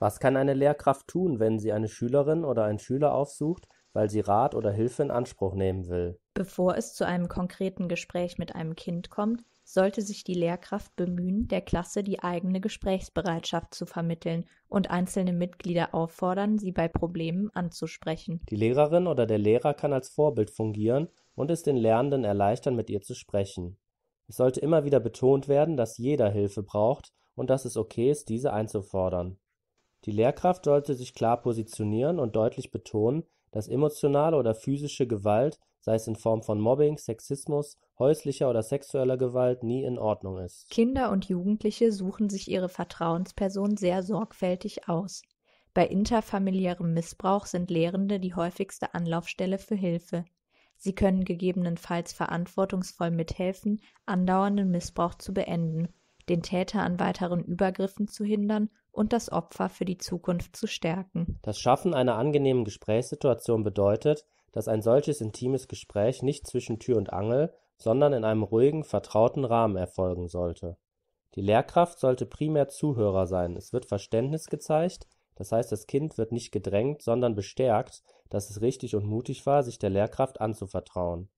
Was kann eine Lehrkraft tun, wenn sie eine Schülerin oder einen Schüler aufsucht, weil sie Rat oder Hilfe in Anspruch nehmen will? Bevor es zu einem konkreten Gespräch mit einem Kind kommt, sollte sich die Lehrkraft bemühen, der Klasse die eigene Gesprächsbereitschaft zu vermitteln und einzelne Mitglieder auffordern, sie bei Problemen anzusprechen. Die Lehrerin oder der Lehrer kann als Vorbild fungieren und es den Lernenden erleichtern, mit ihr zu sprechen. Es sollte immer wieder betont werden, dass jeder Hilfe braucht und dass es okay ist, diese einzufordern. Die Lehrkraft sollte sich klar positionieren und deutlich betonen, dass emotionale oder physische Gewalt, sei es in Form von Mobbing, Sexismus, häuslicher oder sexueller Gewalt, nie in Ordnung ist. Kinder und Jugendliche suchen sich ihre Vertrauensperson sehr sorgfältig aus. Bei interfamiliärem Missbrauch sind Lehrende die häufigste Anlaufstelle für Hilfe. Sie können gegebenenfalls verantwortungsvoll mithelfen, andauernden Missbrauch zu beenden, den Täter an weiteren Übergriffen zu hindern und das Opfer für die Zukunft zu stärken. Das Schaffen einer angenehmen Gesprächssituation bedeutet, dass ein solches intimes Gespräch nicht zwischen Tür und Angel, sondern in einem ruhigen, vertrauten Rahmen erfolgen sollte. Die Lehrkraft sollte primär Zuhörer sein. Es wird Verständnis gezeigt, das heißt, das Kind wird nicht gedrängt, sondern bestärkt, dass es richtig und mutig war, sich der Lehrkraft anzuvertrauen.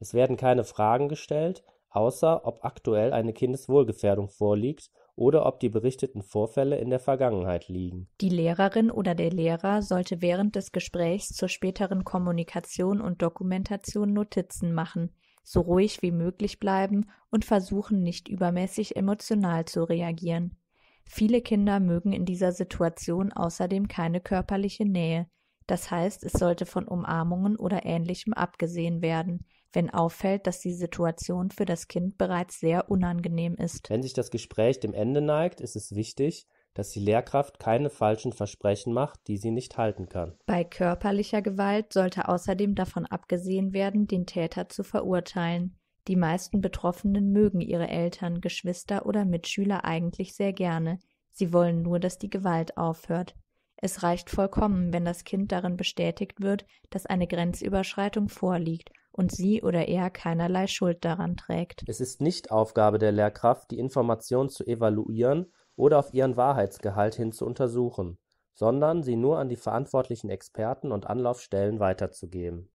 Es werden keine Fragen gestellt, außer ob aktuell eine Kindeswohlgefährdung vorliegt oder ob die berichteten Vorfälle in der Vergangenheit liegen. Die Lehrerin oder der Lehrer sollte während des Gesprächs zur späteren Kommunikation und Dokumentation Notizen machen, so ruhig wie möglich bleiben und versuchen, nicht übermäßig emotional zu reagieren. Viele Kinder mögen in dieser Situation außerdem keine körperliche Nähe, das heißt, es sollte von Umarmungen oder ähnlichem abgesehen werden, wenn auffällt, dass die Situation für das Kind bereits sehr unangenehm ist. Wenn sich das Gespräch dem Ende neigt, ist es wichtig, dass die Lehrkraft keine falschen Versprechen macht, die sie nicht halten kann. Bei körperlicher Gewalt sollte außerdem davon abgesehen werden, den Täter zu verurteilen. Die meisten Betroffenen mögen ihre Eltern, Geschwister oder Mitschüler eigentlich sehr gerne. Sie wollen nur, dass die Gewalt aufhört. Es reicht vollkommen, wenn das Kind darin bestätigt wird, dass eine Grenzüberschreitung vorliegt und sie oder er keinerlei Schuld daran trägt. Es ist nicht Aufgabe der Lehrkraft, die Information zu evaluieren oder auf ihren Wahrheitsgehalt hin zu untersuchen, sondern sie nur an die verantwortlichen Experten und Anlaufstellen weiterzugeben